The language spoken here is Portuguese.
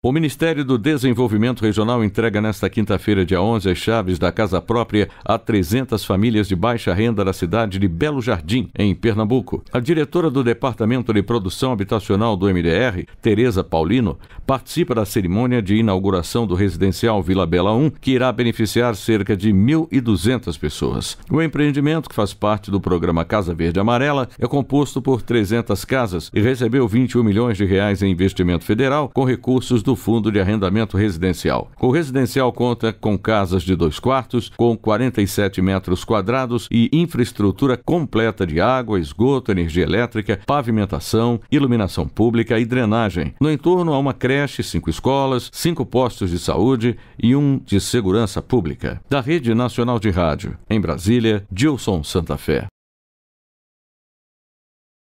O Ministério do Desenvolvimento Regional entrega nesta quinta-feira, dia 11, as chaves da casa própria a 300 famílias de baixa renda da cidade de Belo Jardim, em Pernambuco. A diretora do Departamento de Produção Habitacional do MDR, Tereza Paulino, participa da cerimônia de inauguração do residencial Vila Bela 1, que irá beneficiar cerca de 1.200 pessoas. O empreendimento, que faz parte do programa Casa Verde Amarela, é composto por 300 casas e recebeu 21 milhões de reais em investimento federal com recursos do Fundo de Arrendamento Residencial. O residencial conta com casas de dois quartos, com 47 metros quadrados e infraestrutura completa de água, esgoto, energia elétrica, pavimentação, iluminação pública e drenagem. No entorno há uma creche, cinco escolas, cinco postos de saúde e um de segurança pública. Da Rede Nacional de Rádio, em Brasília, Dilson Santa Fé.